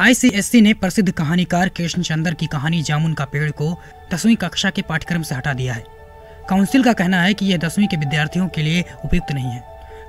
ICSC ने प्रसिद्ध कहानीकार कृष्ण चंद्र की कहानी जामुन का पेड़ को दसवीं कक्षा के पाठ्यक्रम से हटा दिया है काउंसिल का कहना है कि यह दसवीं के विद्यार्थियों के लिए उपयुक्त नहीं है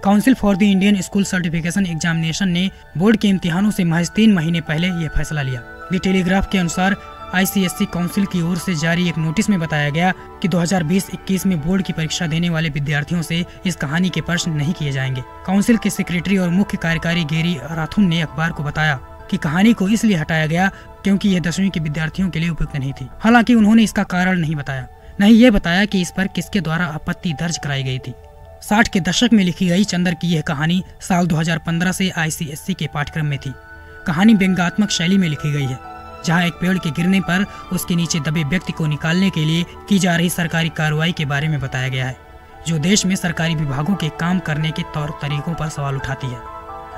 council for the Indian school certification examination ने बोर्ड के इम्तिहानों से महज तीन महीने पहले यह फैसला लिया द टेलीग्राफ के अनुसार आईसीएससी काउंसिल की ओर से जारी एक नोटिस में बताया गया कि 2020-21 में बोर्ड की परीक्षा देने वाले विद्यार्थियों से इस कहानी के प्रश्न नहीं किए जाएंगे काउंसिल के सेक्रेटरी और मुख्य कार्यकारी गेरी राथुन ने अखबार को बताया कि कहानी को इसलिए हटाया गया क्योंकि यह दसवीं के विद्यार्थियों के लिए उपयुक्त नहीं थी हालांकि उन्होंने इसका कारण नहीं बताया नहीं ये बताया कि इस पर किसके द्वारा आपत्ति दर्ज कराई गई थी साठ के दशक में लिखी गई चंद्र की यह कहानी साल 2015 से आईसीएससी के पाठ्यक्रम में थी कहानी व्यंगात्मक शैली में लिखी गई है जहां एक पेड़ के गिरने पर उसके नीचे दबे व्यक्ति को निकालने के लिए की जा रही सरकारी कार्रवाई के बारे में बताया गया है जो देश में सरकारी विभागों के काम करने के तौर तरीकों पर सवाल उठाती है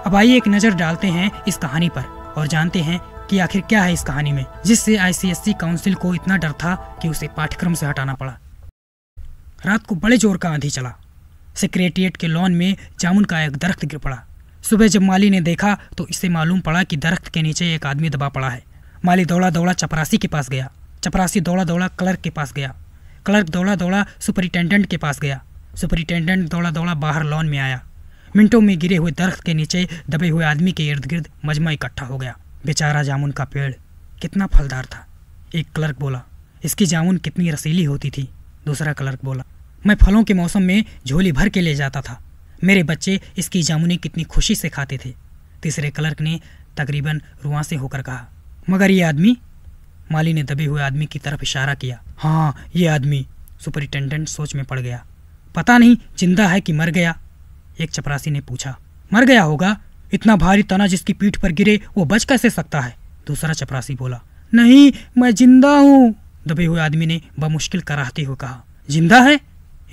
अब आइए एक नज़र डालते हैं इस कहानी पर और जानते हैं कि आखिर क्या है इस कहानी में जिससे आईसीएससी काउंसिल को इतना डर था कि उसे पाठ्यक्रम से हटाना पड़ा रात को बड़े जोर का आंधी चला सेक्रेटरिएट के लॉन में जामुन का एक दरख्त गिर पड़ा सुबह जब माली ने देखा तो इसे मालूम पड़ा कि दरख्त के नीचे एक आदमी दबा पड़ा है माली दौड़ा दौड़ा चपरासी के पास गया चपरासी दौड़ा दौड़ा क्लर्क के पास गया क्लर्क दौड़ा दौड़ा सुपरिटेंडेंट के पास गया सुपरिटेंडेंट दौड़ा दौड़ा बाहर लॉन में आया मिनटों में गिरे हुए दरख्त के नीचे दबे हुए आदमी के इर्द गिर्द मजमा इकट्ठा हो गया बेचारा जामुन का पेड़ कितना फलदार था एक क्लर्क बोला इसकी जामुन कितनी रसीली होती थी दूसरा क्लर्क बोला मैं फलों के मौसम में झोली भर के ले जाता था मेरे बच्चे इसकी जामुनी कितनी खुशी से खाते थे तीसरे क्लर्क ने तकरीबन रुआ से होकर कहा मगर ये आदमी माली ने दबे हुए आदमी की तरफ इशारा किया हाँ ये आदमी सुपरिटेंडेंट सोच में पड़ गया पता नहीं जिंदा है कि मर गया एक चपरासी ने पूछा मर गया होगा इतना भारी तना जिसकी पीठ पर गिरे वो बच कैसे सकता है दूसरा चपरासी बोला नहीं मैं जिंदा हूँ दबे हुए आदमी ने बमुश्किल कराहते हुए कहा जिंदा है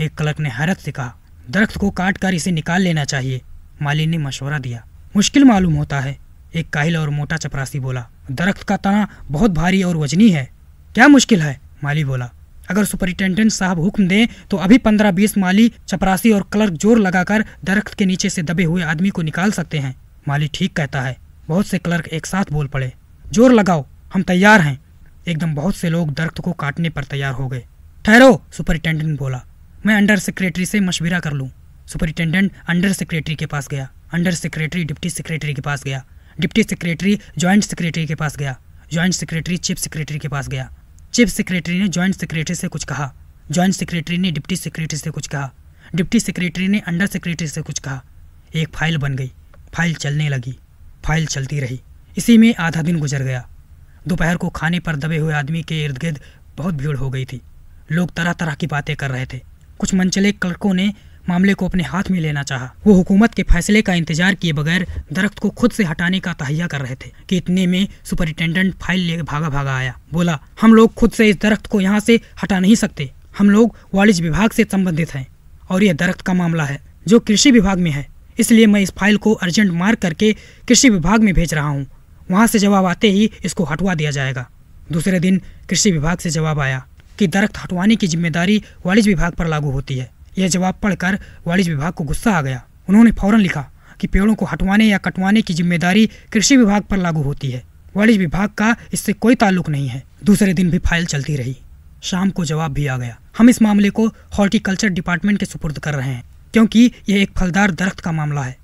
एक क्लर्क ने हैरत से कहा दरख्त को काट कर इसे निकाल लेना चाहिए माली ने मशवरा दिया मुश्किल मालूम होता है एक काहिल और मोटा चपरासी बोला दरख्त का तना बहुत भारी और वजनी है क्या मुश्किल है माली बोला अगर सुपरिटेंडेंट साहब हुक्म दें तो अभी पंद्रह बीस माली चपरासी और क्लर्क जोर लगाकर दरख्त के नीचे से दबे हुए आदमी को निकाल सकते हैं माली ठीक कहता है बहुत से क्लर्क एक साथ बोल पड़े जोर लगाओ हम तैयार हैं एकदम बहुत से लोग दरख्त को काटने पर तैयार हो गए ठहरो सुपरिटेंडेंट बोला मैं अंडर सेक्रेटरी से मशविरा कर लूँ सुपरिटेंडेंट अंडर सेक्रेटरी के पास गया अंडर सेक्रेटरी डिप्टी सेक्रेटरी के पास गया डिप्टी सेक्रेटरी ज्वाइंट सेक्रेटरी के पास गया ज्वाइंट सेक्रेटरी चीफ सेक्रेटरी के पास गया चीफ सेक्रेटरी ने जॉइंट सेक्रेटरी से कुछ कहा जॉइंट सेक्रेटरी ने डिप्टी सेक्रेटरी से कुछ कहा डिप्टी सेक्रेटरी ने अंडर सेक्रेटरी से कुछ कहा एक फाइल बन गई फाइल चलने लगी फाइल चलती रही इसी में आधा दिन गुजर गया दोपहर को खाने पर दबे हुए आदमी के इर्द गिर्द बहुत भीड़ हो गई थी लोग तरह तरह की बातें कर रहे थे कुछ मनचले क्लर्कों ने मामले को अपने हाथ में लेना चाहा वो हुकूमत के फैसले का इंतजार किए बगैर दरख्त को खुद से हटाने का तहिया कर रहे थे कि इतने में सुपरिटेंडेंट फाइल ले भागा भागा आया बोला हम लोग खुद से इस दरख्त को यहाँ से हटा नहीं सकते हम लोग वाणिज्य विभाग से संबंधित हैं और यह दरख्त का मामला है जो कृषि विभाग में है इसलिए मैं इस फाइल को अर्जेंट मार्क करके कृषि विभाग में भेज रहा हूँ वहाँ से जवाब आते ही इसको हटवा दिया जाएगा दूसरे दिन कृषि विभाग से जवाब आया कि दरख्त हटवाने की जिम्मेदारी वाणिज्य विभाग पर लागू होती है यह जवाब पढ़कर वाणिज्य विभाग को गुस्सा आ गया उन्होंने फौरन लिखा कि पेड़ों को हटवाने या कटवाने की जिम्मेदारी कृषि विभाग पर लागू होती है वाणिज्य विभाग का इससे कोई ताल्लुक नहीं है दूसरे दिन भी फाइल चलती रही शाम को जवाब भी आ गया हम इस मामले को हॉर्टिकल्चर डिपार्टमेंट के सुपुर्द कर रहे हैं क्योंकि यह एक फलदार दरख्त का मामला है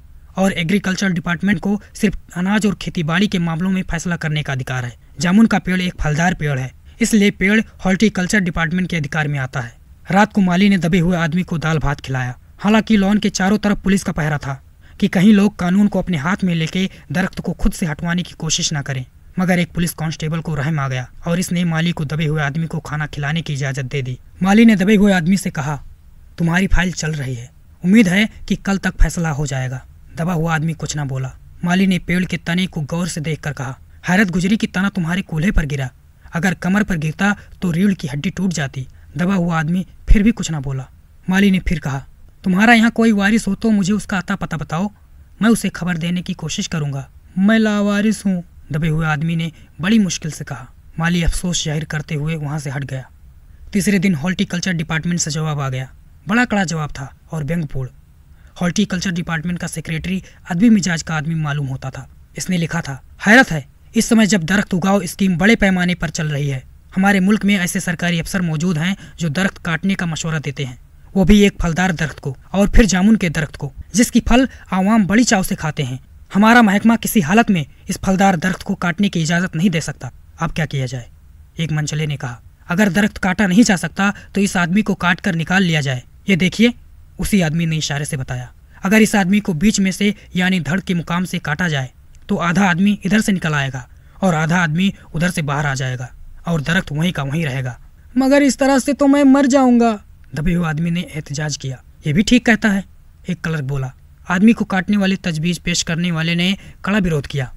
और एग्रीकल्चर डिपार्टमेंट को सिर्फ अनाज और खेती के मामलों में फैसला करने का अधिकार है जामुन का पेड़ एक फलदार पेड़ है इसलिए पेड़ हॉर्टिकल्चर डिपार्टमेंट के अधिकार में आता है रात को माली ने दबे हुए आदमी को दाल भात खिलाया हालांकि लॉन के चारों तरफ पुलिस का पहरा था कि कहीं लोग कानून को अपने हाथ में लेके दरख्त को खुद से हटवाने की कोशिश न करें मगर एक पुलिस कांस्टेबल को रहम आ गया और इसने माली को दबे हुए आदमी को खाना खिलाने की इजाज़त दे दी माली ने दबे हुए आदमी से कहा तुम्हारी फाइल चल रही है उम्मीद है कि कल तक फैसला हो जाएगा दबा हुआ आदमी कुछ न बोला माली ने पेड़ के तने को गौर से देख कहा हैरत गुजरी कि तना तुम्हारे कूल्हे पर गिरा अगर कमर पर गिरता तो रीढ़ की हड्डी टूट जाती दबा हुआ आदमी फिर भी कुछ ना बोला माली ने फिर कहा तुम्हारा यहाँ कोई वारिस हो तो मुझे उसका आता पता बताओ मैं उसे खबर देने की कोशिश करूँगा मैं लावारिस हूँ दबे हुए आदमी ने बड़ी मुश्किल से कहा माली अफसोस जाहिर करते हुए वहाँ से हट गया तीसरे दिन हॉर्टिकल्चर डिपार्टमेंट से जवाब आ गया बड़ा कड़ा जवाब था और व्यंगपूर्ण हॉर्टिकल्चर डिपार्टमेंट का सेक्रेटरी अदबी मिजाज का आदमी मालूम होता था इसने लिखा था हैरत है इस समय जब दरख्त उगाओ स्कीम बड़े पैमाने पर चल रही है हमारे मुल्क में ऐसे सरकारी अफसर मौजूद हैं जो दरख्त काटने का मशवरा देते हैं वो भी एक फलदार दरख्त को और फिर जामुन के दरख्त को जिसकी फल आवाम बड़ी चाव से खाते हैं हमारा महकमा किसी हालत में इस फलदार दरख्त को काटने की इजाज़त नहीं दे सकता अब क्या किया जाए एक मंचले ने कहा अगर दरख्त काटा नहीं जा सकता तो इस आदमी को काट कर निकाल लिया जाए ये देखिए उसी आदमी ने इशारे से बताया अगर इस आदमी को बीच में से यानी धड़ के मुकाम से काटा जाए तो आधा आदमी इधर से निकल आएगा और आधा आदमी उधर से बाहर आ जाएगा और दरख्त वहीं का वहीं रहेगा मगर इस तरह से तो मैं मर जाऊंगा दबे हुए आदमी ने एहतजाज किया ये भी ठीक कहता है एक क्लर्क बोला आदमी को काटने वाली तजवीज़ पेश करने वाले ने कड़ा विरोध किया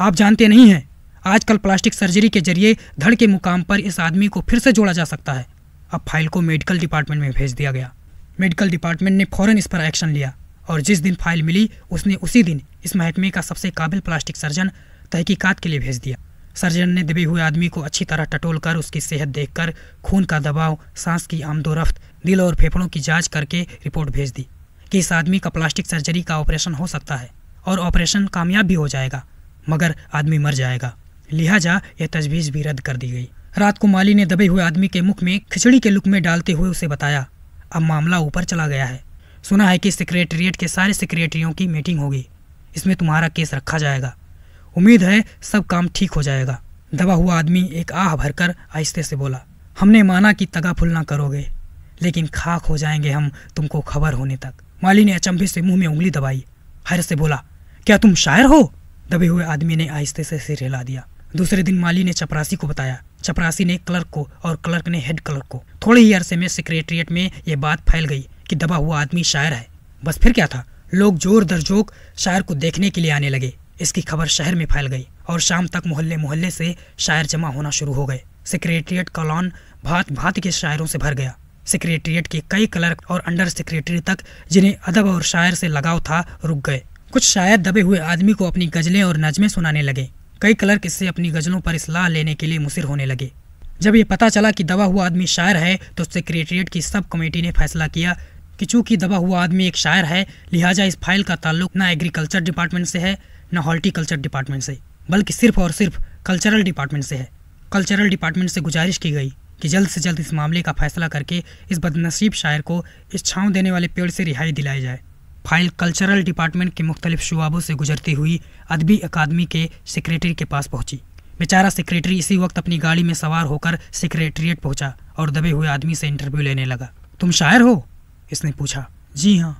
आप जानते नहीं हैं आजकल प्लास्टिक सर्जरी के जरिए धड़ के मुकाम पर इस आदमी को फिर से जोड़ा जा सकता है अब फाइल को मेडिकल डिपार्टमेंट में भेज दिया गया मेडिकल डिपार्टमेंट ने फौरन इस पर एक्शन लिया और जिस दिन फाइल मिली उसने उसी दिन इस महकमे का सबसे काबिल प्लास्टिक सर्जन तहकीकात के लिए भेज दिया सर्जन ने दबे हुए आदमी को अच्छी तरह टटोल कर उसकी सेहत देखकर खून का दबाव सांस की आमदोरफ्त दिल और फेफड़ों की जांच करके रिपोर्ट भेज दी कि इस आदमी का प्लास्टिक सर्जरी का ऑपरेशन हो सकता है और ऑपरेशन कामयाब भी हो जाएगा मगर आदमी मर जाएगा लिहाजा यह तजवीज़ भी रद्द कर दी गई रात को माली ने दबे हुए आदमी के मुख में खिचड़ी के लुक में डालते हुए उसे बताया अब मामला ऊपर चला गया है सुना है कि सेक्रेटरीट के सारे सेक्रेटरियों की मीटिंग होगी इसमें तुम्हारा केस रखा जाएगा उम्मीद है सब काम ठीक हो जाएगा दबा हुआ आदमी एक आह भरकर आहिस्ते से बोला हमने माना कि तगा ना करोगे लेकिन खाक हो जाएंगे हम तुमको खबर होने तक माली ने अचंभे से मुंह में उंगली दबाई हर से बोला क्या तुम शायर हो दबे हुए आदमी ने आहिस्ते से सिर हिला दिया दूसरे दिन माली ने चपरासी को बताया चपरासी ने क्लर्क को और क्लर्क ने हेड क्लर्क को थोड़े ही अरसे में सेक्रेटरियट में ये बात फैल गई कि दबा हुआ आदमी शायर है बस फिर क्या था लोग जोर दर जोक शायर को देखने के लिए आने लगे इसकी खबर शहर में फैल गई और शाम तक मोहल्ले मोहल्ले से शायर जमा होना शुरू हो गए सेक्रेटरिएट का लॉन भात भात के शायरों से भर गया सेक्रेटरिएट के कई क्लर्क और अंडर सेक्रेटरी तक जिन्हें अदब और शायर से लगाव था रुक गए कुछ शायर दबे हुए आदमी को अपनी गजलें और नज़में सुनाने लगे कई क्लर्क इससे अपनी गजलों पर इसलाह लेने के लिए मुसिर होने लगे जब ये पता चला कि दबा हुआ आदमी शायर है तो सेक्रेटरीट की सब कमेटी ने फैसला किया कि चूंकि दबा हुआ आदमी एक शायर है लिहाजा इस फाइल का ताल्लुक ना एग्रीकल्चर डिपार्टमेंट से है न हॉर्टिकल्चर डिपार्टमेंट से बल्कि सिर्फ और सिर्फ कल्चरल डिपार्टमेंट से है कल्चरल डिपार्टमेंट से गुजारिश की गई कि जल्द से जल्द इस मामले का फैसला करके इस बदनसीब शायर को इस छाँव देने वाले पेड़ से रिहाई दिलाई जाए फाइल कल्चरल डिपार्टमेंट के मुख्तलिफ शुआबों से गुजरती हुई अदबी अकादमी के सेक्रेटरी के पास पहुंची बेचारा सेक्रेटरी इसी वक्त अपनी गाड़ी में सवार होकर सेक्रेटरीट पहुंचा और दबे हुए आदमी से इंटरव्यू लेने लगा तुम शायर हो इसने पूछा जी हाँ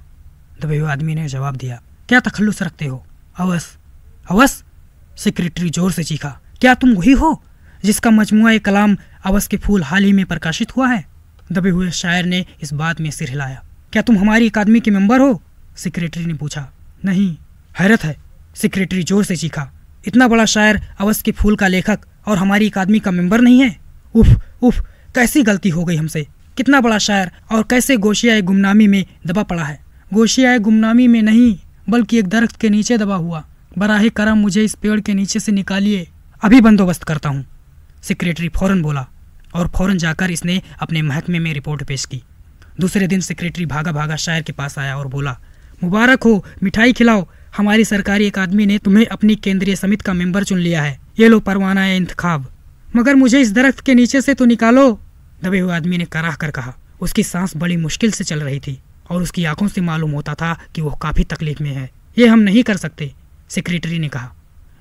दबे तो आदमी ने जवाब दिया क्या तखल्लुस रखते हो अवस अवस सेक्रेटरी जोर से चीखा क्या तुम वही हो जिसका मजमु कलाम अवस के फूल हाल ही में प्रकाशित हुआ है दबे हुए शायर ने इस बात में सिर हिलाया क्या तुम हमारी अकादमी के मेंबर हो सेक्रेटरी ने पूछा नहीं हैरत है सेक्रेटरी जोर से चीखा इतना बड़ा शायर अवस के फूल का लेखक और हमारी अकादमी का मेंबर नहीं है उफ उफ कैसी गलती हो गई हमसे कितना बड़ा शायर और कैसे गोशियाए गुमनामी में दबा पड़ा है गोशियाए गुमनामी में नहीं बल्कि एक दरख्त के नीचे दबा हुआ बराह करम मुझे इस पेड़ के नीचे से निकालिए अभी बंदोबस्त करता हूँ सेक्रेटरी फ़ौरन बोला और फ़ौरन जाकर इसने अपने महकमे में रिपोर्ट पेश की दूसरे दिन सेक्रेटरी भागा भागा शायर के पास आया और बोला मुबारक हो मिठाई खिलाओ हमारी सरकारी एक आदमी ने तुम्हें अपनी केंद्रीय समिति का मेंबर चुन लिया है ये लो परवाना है इंतखाब मगर मुझे इस दरख्त के नीचे से तो निकालो दबे हुए आदमी ने कराह कर कहा उसकी सांस बड़ी मुश्किल से चल रही थी और उसकी आंखों से मालूम होता था कि वह काफ़ी तकलीफ में है ये हम नहीं कर सकते सेक्रेटरी ने कहा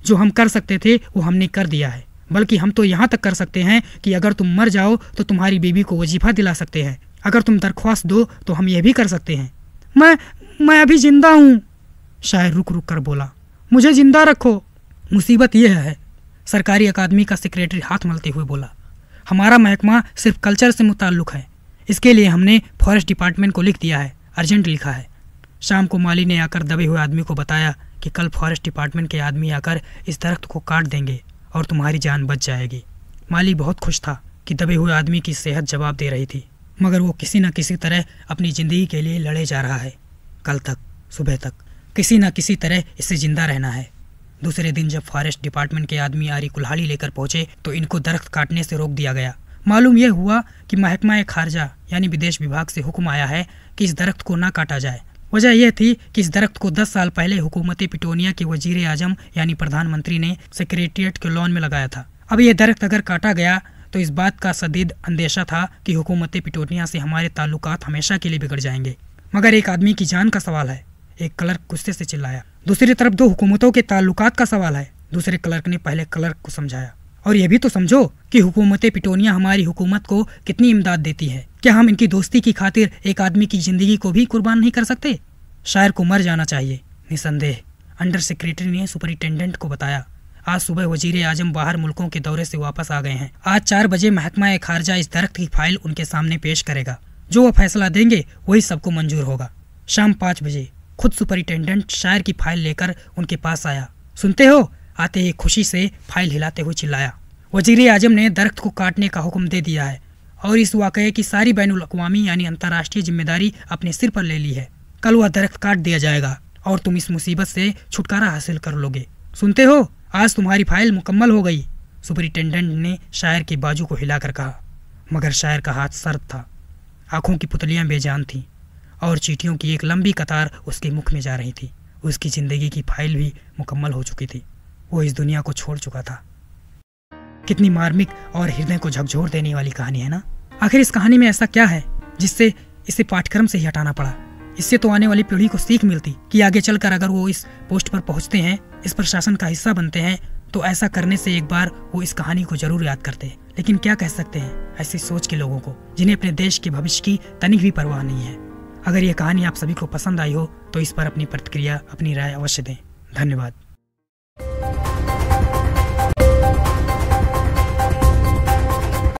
जो हम कर सकते थे वो हमने कर दिया है बल्कि हम तो यहाँ तक कर सकते हैं कि अगर तुम मर जाओ तो तुम्हारी बीबी को वजीफा दिला सकते हैं अगर तुम दरख्वास्त दो तो हम यह भी कर सकते हैं मैं मैं अभी जिंदा हूँ शायर रुक रुक कर बोला मुझे जिंदा रखो मुसीबत यह है सरकारी अकादमी का सेक्रेटरी हाथ मलते हुए बोला हमारा महकमा सिर्फ कल्चर से मुतक़ है इसके लिए हमने फॉरेस्ट डिपार्टमेंट को लिख दिया है अर्जेंट लिखा है शाम को माली ने आकर दबे हुए आदमी को बताया कि कल फॉरेस्ट डिपार्टमेंट के आदमी आकर इस दरख्त को काट देंगे और तुम्हारी जान बच जाएगी माली बहुत खुश था कि दबे हुए आदमी की सेहत जवाब दे रही थी मगर वो किसी न किसी तरह अपनी ज़िंदगी के लिए लड़े जा रहा है कल तक सुबह तक किसी न किसी तरह इससे ज़िंदा रहना है दूसरे दिन जब फॉरेस्ट डिपार्टमेंट के आदमी आरी कुल्हाड़ी लेकर पहुंचे तो इनको दरख्त काटने से रोक दिया गया मालूम यह हुआ कि महकमा खारजा यानी विदेश विभाग से हुक्म आया है कि इस दरख्त को ना काटा जाए वजह यह थी कि इस दरख्त को 10 साल पहले हुकूमत पिटोनिया के वजीर आजम यानी प्रधानमंत्री ने सेक्रेटरीट के लॉन में लगाया था अब यह दरख्त अगर काटा गया तो इस बात का सदीद अंदेशा था कि हुकूमत पिटोनिया से हमारे ताल्लुकात हमेशा के लिए बिगड़ जाएंगे मगर एक आदमी की जान का सवाल है एक क्लर्क गुस्से से चिल्लाया दूसरी तरफ दो हुकूमतों के ताल्लुकात का सवाल है दूसरे क्लर्क ने पहले क्लर्क को समझाया और यह भी तो समझो कि हुकूमत पिटोनिया हमारी हुकूमत को कितनी इमदाद देती है क्या हम इनकी दोस्ती की खातिर एक आदमी की जिंदगी को भी कुर्बान नहीं कर सकते शायर को मर जाना चाहिए निसंदेह अंडर सेक्रेटरी ने सुपरिटेंडेंट को बताया आज सुबह वजीर आजम बाहर मुल्कों के दौरे से वापस आ गए हैं आज चार बजे महकमा खारजा इस दरख्त की फाइल उनके सामने पेश करेगा जो वह फैसला देंगे वही सबको मंजूर होगा शाम पाँच बजे खुद सुपरिटेंडेंट शायर की फाइल लेकर उनके पास आया सुनते हो आते ही खुशी से फाइल हिलाते हुए चिल्लाया वजीर आजम ने दरख्त को काटने का हुक्म दे दिया है और इस वाकये की सारी बैन अवी यानी अंतर्राष्ट्रीय जिम्मेदारी अपने सिर पर ले ली है कल वह दरख्त काट दिया जाएगा और तुम इस मुसीबत से छुटकारा हासिल कर लोगे सुनते हो आज तुम्हारी फाइल मुकम्मल हो गई सुपरिटेंडेंट ने शायर के बाजू को हिलाकर कहा मगर शायर का हाथ सर्द था आंखों की पुतलियां बेजान थीं और चीटियों की एक लंबी कतार उसके मुख में जा रही थी उसकी ज़िंदगी की फाइल भी मुकम्मल हो चुकी थी वो इस दुनिया को छोड़ चुका था कितनी मार्मिक और हृदय को झकझोर देने वाली कहानी है ना आखिर इस कहानी में ऐसा क्या है जिससे इसे पाठ्यक्रम से ही हटाना पड़ा इससे तो आने वाली पीढ़ी को सीख मिलती कि आगे चलकर अगर वो इस पोस्ट पर पहुंचते हैं इस प्रशासन का हिस्सा बनते हैं तो ऐसा करने से एक बार वो इस कहानी को जरूर याद करते हैं लेकिन क्या कह सकते हैं ऐसी सोच के लोगों को जिन्हें अपने देश के भविष्य की तनिक भी परवाह नहीं है अगर ये कहानी आप सभी को पसंद आई हो तो इस पर अपनी प्रतिक्रिया अपनी राय अवश्य दें धन्यवाद